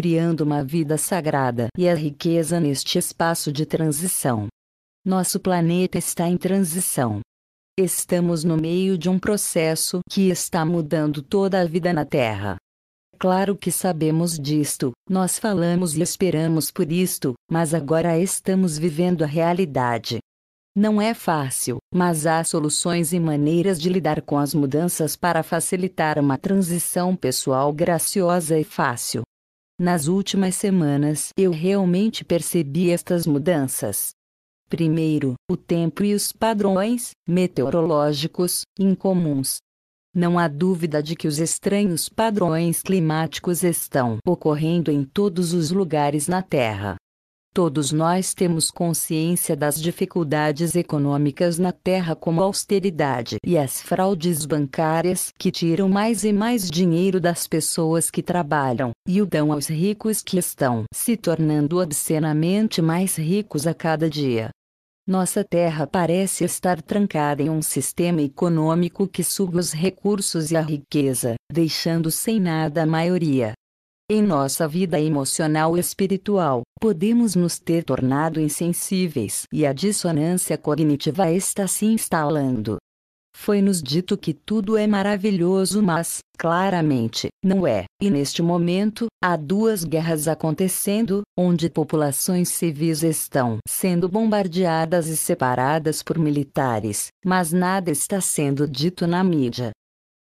criando uma vida sagrada e a riqueza neste espaço de transição. Nosso planeta está em transição. Estamos no meio de um processo que está mudando toda a vida na Terra. Claro que sabemos disto, nós falamos e esperamos por isto, mas agora estamos vivendo a realidade. Não é fácil, mas há soluções e maneiras de lidar com as mudanças para facilitar uma transição pessoal graciosa e fácil. Nas últimas semanas eu realmente percebi estas mudanças. Primeiro, o tempo e os padrões meteorológicos incomuns. Não há dúvida de que os estranhos padrões climáticos estão ocorrendo em todos os lugares na Terra. Todos nós temos consciência das dificuldades econômicas na Terra, como a austeridade e as fraudes bancárias que tiram mais e mais dinheiro das pessoas que trabalham e o dão aos ricos que estão se tornando obscenamente mais ricos a cada dia. Nossa terra parece estar trancada em um sistema econômico que suga os recursos e a riqueza, deixando sem nada a maioria. Em nossa vida emocional e espiritual, podemos nos ter tornado insensíveis e a dissonância cognitiva está se instalando. Foi-nos dito que tudo é maravilhoso, mas, claramente, não é, e neste momento, há duas guerras acontecendo, onde populações civis estão sendo bombardeadas e separadas por militares, mas nada está sendo dito na mídia.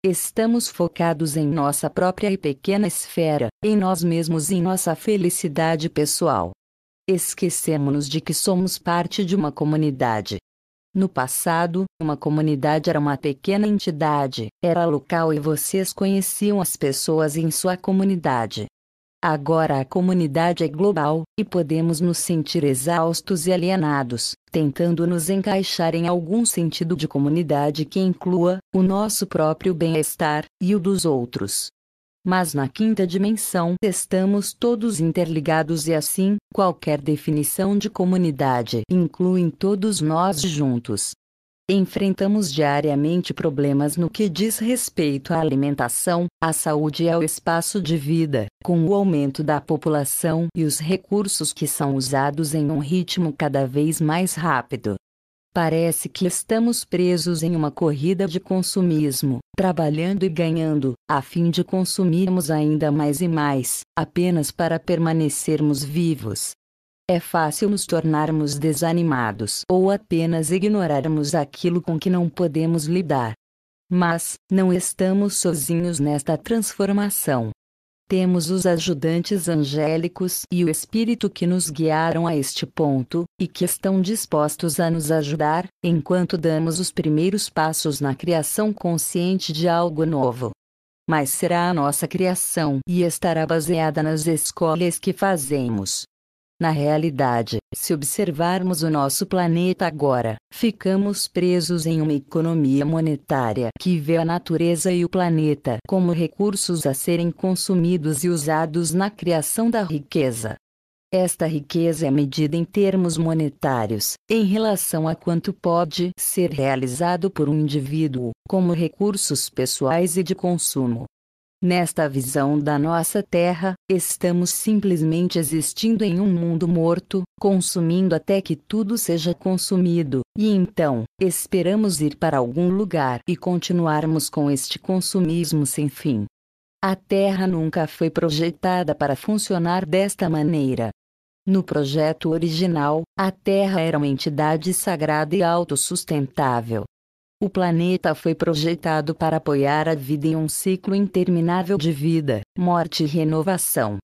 Estamos focados em nossa própria e pequena esfera, em nós mesmos e em nossa felicidade pessoal. Esquecemos-nos de que somos parte de uma comunidade. No passado, uma comunidade era uma pequena entidade, era local e vocês conheciam as pessoas em sua comunidade. Agora a comunidade é global, e podemos nos sentir exaustos e alienados, tentando nos encaixar em algum sentido de comunidade que inclua o nosso próprio bem-estar e o dos outros. Mas na quinta dimensão estamos todos interligados e assim, qualquer definição de comunidade inclui todos nós juntos. Enfrentamos diariamente problemas no que diz respeito à alimentação, à saúde e ao espaço de vida, com o aumento da população e os recursos que são usados em um ritmo cada vez mais rápido. Parece que estamos presos em uma corrida de consumismo, trabalhando e ganhando, a fim de consumirmos ainda mais e mais, apenas para permanecermos vivos. É fácil nos tornarmos desanimados ou apenas ignorarmos aquilo com que não podemos lidar. Mas, não estamos sozinhos nesta transformação. Temos os ajudantes angélicos e o Espírito que nos guiaram a este ponto, e que estão dispostos a nos ajudar, enquanto damos os primeiros passos na criação consciente de algo novo mas será a nossa criação e estará baseada nas escolhas que fazemos. Na realidade, se observarmos o nosso planeta agora, ficamos presos em uma economia monetária que vê a natureza e o planeta como recursos a serem consumidos e usados na criação da riqueza. Esta riqueza é medida em termos monetários, em relação a quanto pode ser realizado por um indivíduo, como recursos pessoais e de consumo. Nesta visão da nossa Terra, estamos simplesmente existindo em um mundo morto, consumindo até que tudo seja consumido, e então, esperamos ir para algum lugar e continuarmos com este consumismo sem fim. A Terra nunca foi projetada para funcionar desta maneira. No projeto original, a Terra era uma entidade sagrada e autossustentável. O planeta foi projetado para apoiar a vida em um ciclo interminável de vida, morte e renovação.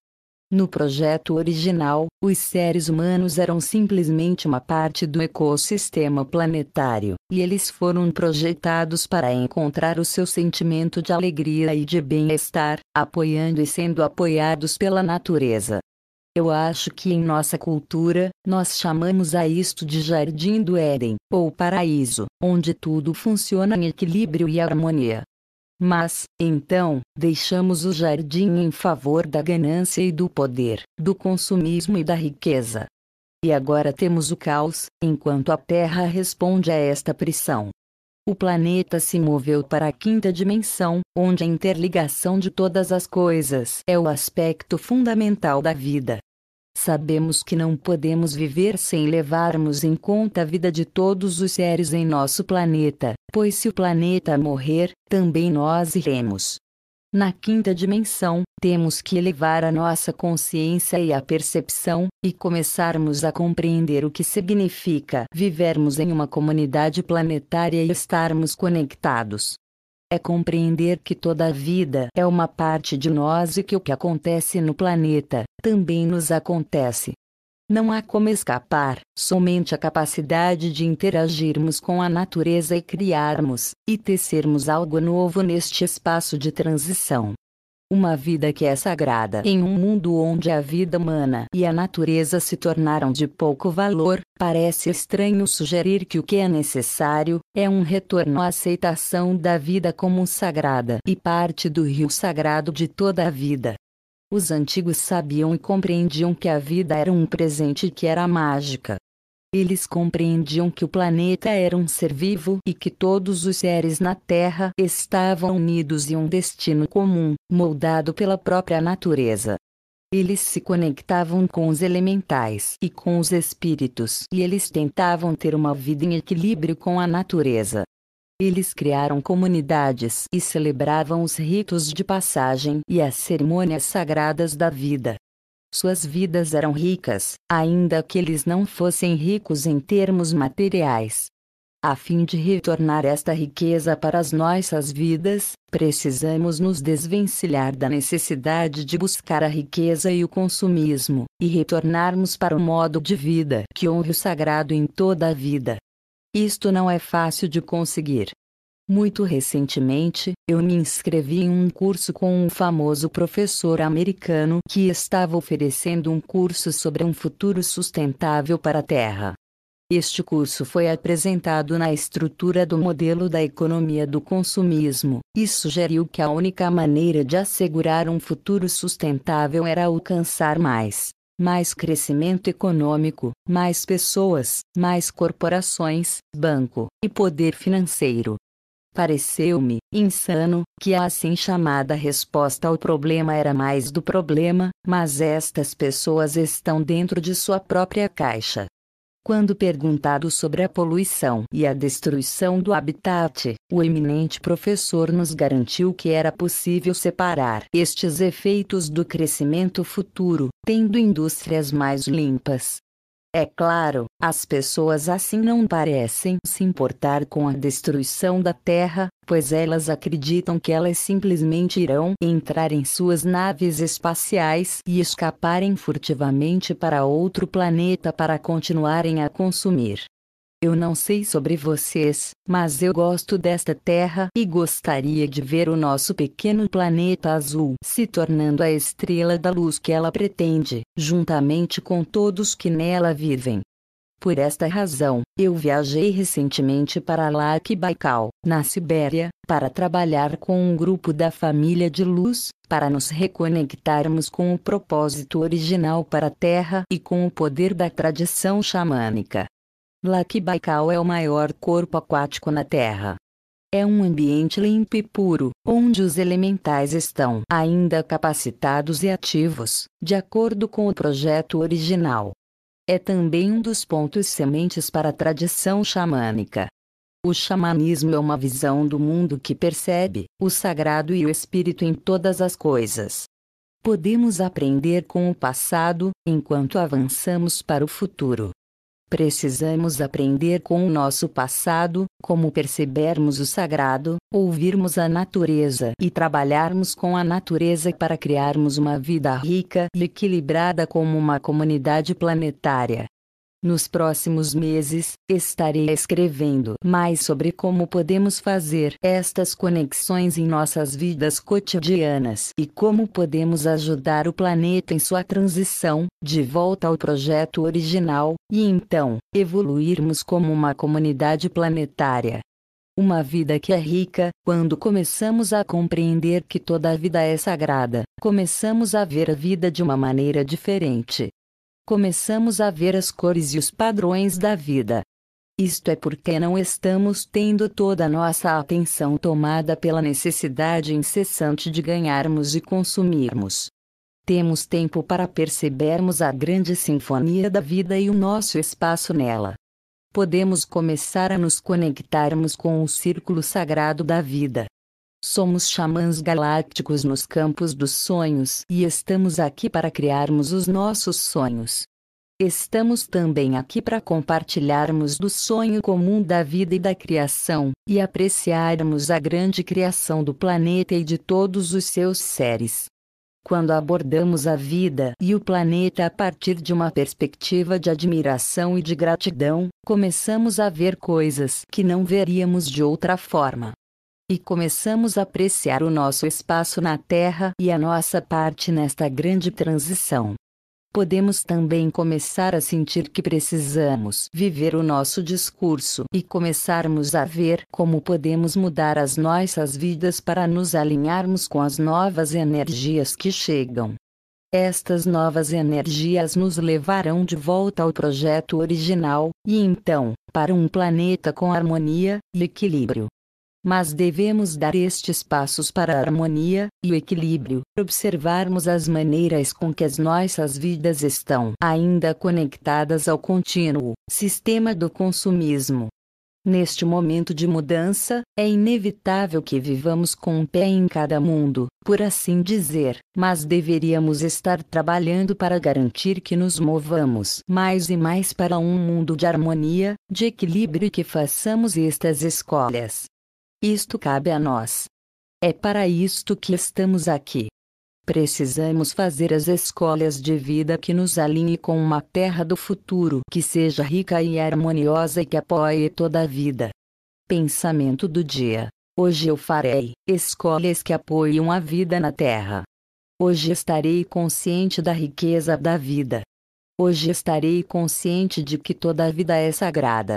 No projeto original, os seres humanos eram simplesmente uma parte do ecossistema planetário, e eles foram projetados para encontrar o seu sentimento de alegria e de bem-estar, apoiando e sendo apoiados pela natureza eu acho que em nossa cultura, nós chamamos a isto de jardim do Éden, ou paraíso, onde tudo funciona em equilíbrio e harmonia. Mas, então, deixamos o jardim em favor da ganância e do poder, do consumismo e da riqueza. E agora temos o caos, enquanto a Terra responde a esta pressão. O planeta se moveu para a quinta dimensão, onde a interligação de todas as coisas é o aspecto fundamental da vida. Sabemos que não podemos viver sem levarmos em conta a vida de todos os seres em nosso planeta, pois se o planeta morrer, também nós iremos. Na quinta dimensão, temos que elevar a nossa consciência e a percepção, e começarmos a compreender o que significa vivermos em uma comunidade planetária e estarmos conectados é compreender que toda a vida é uma parte de nós e que o que acontece no planeta também nos acontece. Não há como escapar, somente a capacidade de interagirmos com a natureza e criarmos e tecermos algo novo neste espaço de transição. Uma vida que é sagrada em um mundo onde a vida humana e a natureza se tornaram de pouco valor, parece estranho sugerir que o que é necessário é um retorno à aceitação da vida como sagrada e parte do rio sagrado de toda a vida. Os antigos sabiam e compreendiam que a vida era um presente que era mágica, eles compreendiam que o planeta era um ser vivo e que todos os seres na Terra estavam unidos em um destino comum, moldado pela própria natureza. Eles se conectavam com os elementais e com os espíritos e eles tentavam ter uma vida em equilíbrio com a natureza. Eles criaram comunidades e celebravam os ritos de passagem e as cerimônias sagradas da vida. Suas vidas eram ricas, ainda que eles não fossem ricos em termos materiais. A fim de retornar esta riqueza para as nossas vidas, precisamos nos desvencilhar da necessidade de buscar a riqueza e o consumismo, e retornarmos para o modo de vida que honre o sagrado em toda a vida. Isto não é fácil de conseguir, muito recentemente, eu me inscrevi em um curso com um famoso professor americano que estava oferecendo um curso sobre um futuro sustentável para a Terra. Este curso foi apresentado na estrutura do modelo da economia do consumismo e sugeriu que a única maneira de assegurar um futuro sustentável era alcançar mais mais crescimento econômico, mais pessoas, mais corporações, banco e poder financeiro. Pareceu-me insano que a assim chamada resposta ao problema era mais do problema, mas estas pessoas estão dentro de sua própria caixa. Quando perguntado sobre a poluição e a destruição do habitat, o eminente professor nos garantiu que era possível separar estes efeitos do crescimento futuro, tendo indústrias mais limpas, é claro, as pessoas assim não parecem se importar com a destruição da Terra, pois elas acreditam que elas simplesmente irão entrar em suas naves espaciais e escaparem furtivamente para outro planeta para continuarem a consumir. Eu não sei sobre vocês, mas eu gosto desta terra e gostaria de ver o nosso pequeno planeta azul se tornando a estrela da luz que ela pretende, juntamente com todos que nela vivem. Por esta razão, eu viajei recentemente para Lak Baikal, na Sibéria, para trabalhar com um grupo da família de luz, para nos reconectarmos com o propósito original para a Terra e com o poder da tradição xamânica. Lake Baikal é o maior corpo aquático na Terra. É um ambiente limpo e puro, onde os elementais estão ainda capacitados e ativos, de acordo com o projeto original. É também um dos pontos sementes para a tradição xamânica. O xamanismo é uma visão do mundo que percebe o sagrado e o espírito em todas as coisas. Podemos aprender com o passado, enquanto avançamos para o futuro. Precisamos aprender com o nosso passado, como percebermos o sagrado, ouvirmos a natureza e trabalharmos com a natureza para criarmos uma vida rica e equilibrada como uma comunidade planetária. Nos próximos meses, estarei escrevendo mais sobre como podemos fazer estas conexões em nossas vidas cotidianas e como podemos ajudar o planeta em sua transição, de volta ao projeto original, e então, evoluirmos como uma comunidade planetária. Uma vida que é rica, quando começamos a compreender que toda a vida é sagrada, começamos a ver a vida de uma maneira diferente começamos a ver as cores e os padrões da vida. Isto é porque não estamos tendo toda a nossa atenção tomada pela necessidade incessante de ganharmos e consumirmos. Temos tempo para percebermos a grande sinfonia da vida e o nosso espaço nela. Podemos começar a nos conectarmos com o círculo sagrado da vida, Somos xamãs galácticos nos campos dos sonhos e estamos aqui para criarmos os nossos sonhos. Estamos também aqui para compartilharmos do sonho comum da vida e da criação, e apreciarmos a grande criação do planeta e de todos os seus seres. Quando abordamos a vida e o planeta a partir de uma perspectiva de admiração e de gratidão, começamos a ver coisas que não veríamos de outra forma e começamos a apreciar o nosso espaço na Terra e a nossa parte nesta grande transição. Podemos também começar a sentir que precisamos viver o nosso discurso e começarmos a ver como podemos mudar as nossas vidas para nos alinharmos com as novas energias que chegam. Estas novas energias nos levarão de volta ao projeto original, e então, para um planeta com harmonia e equilíbrio mas devemos dar estes passos para a harmonia e o equilíbrio, observarmos as maneiras com que as nossas vidas estão ainda conectadas ao contínuo sistema do consumismo. Neste momento de mudança, é inevitável que vivamos com um pé em cada mundo, por assim dizer, mas deveríamos estar trabalhando para garantir que nos movamos mais e mais para um mundo de harmonia, de equilíbrio e que façamos estas escolhas isto cabe a nós. É para isto que estamos aqui. Precisamos fazer as escolhas de vida que nos alinhe com uma terra do futuro que seja rica e harmoniosa e que apoie toda a vida. Pensamento do dia. Hoje eu farei escolhas que apoiam a vida na terra. Hoje estarei consciente da riqueza da vida. Hoje estarei consciente de que toda a vida é sagrada.